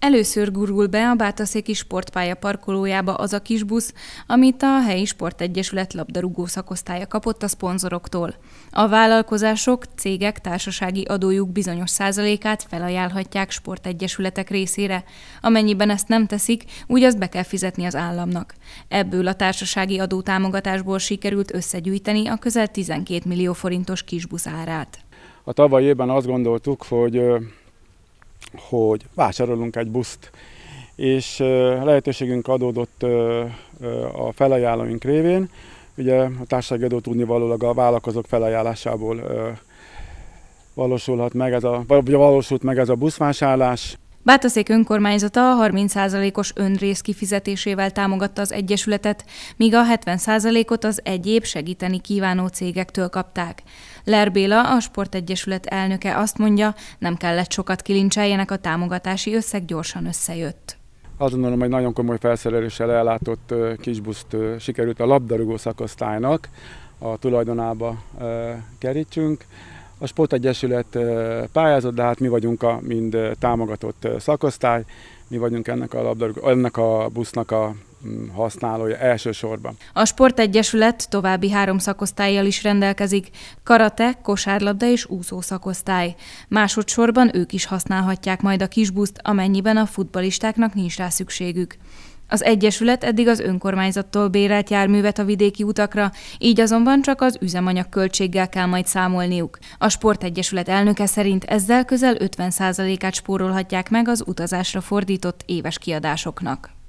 Először gurul be a Bátaszéki sportpálya parkolójába az a kis busz, amit a helyi sportegyesület labdarúgó szakosztálya kapott a szponzoroktól. A vállalkozások, cégek társasági adójuk bizonyos százalékát felajánlhatják sportegyesületek részére. Amennyiben ezt nem teszik, úgy azt be kell fizetni az államnak. Ebből a társasági adótámogatásból sikerült összegyűjteni a közel 12 millió forintos kisbusz árát. A tavaly évben azt gondoltuk, hogy hogy vásárolunk egy buszt, és lehetőségünk adódott a felajánlóink révén, ugye a társasági adó tudnivalólag a vállalkozók felajánlásából valósulhat meg ez a, vagy valósult meg ez a buszvásárlás. Bátaszék önkormányzata 30%-os önrész kifizetésével támogatta az Egyesületet, míg a 70%-ot az egyéb segíteni kívánó cégektől kapták. Lerbéla, a Sportegyesület elnöke azt mondja, nem kellett sokat kilincseljenek, a támogatási összeg gyorsan összejött. Azt gondolom, hogy nagyon komoly felszereléssel ellátott kisbuszt sikerült a labdarúgó szakosztálynak a tulajdonába kerítsünk. A Sportegyesület pályázott, de hát mi vagyunk a mind támogatott szakosztály, mi vagyunk ennek a, labdarúg, ennek a busznak a mm, használója elsősorban. A Sportegyesület további három szakosztályjal is rendelkezik, karate, kosárlabda és úszó szakosztály. Másodszorban ők is használhatják majd a kisbuszt, amennyiben a futbalistáknak nincs rá szükségük. Az Egyesület eddig az önkormányzattól bérelt járművet a vidéki utakra, így azonban csak az üzemanyag költséggel kell majd számolniuk. A Sportegyesület elnöke szerint ezzel közel 50%-át spórolhatják meg az utazásra fordított éves kiadásoknak.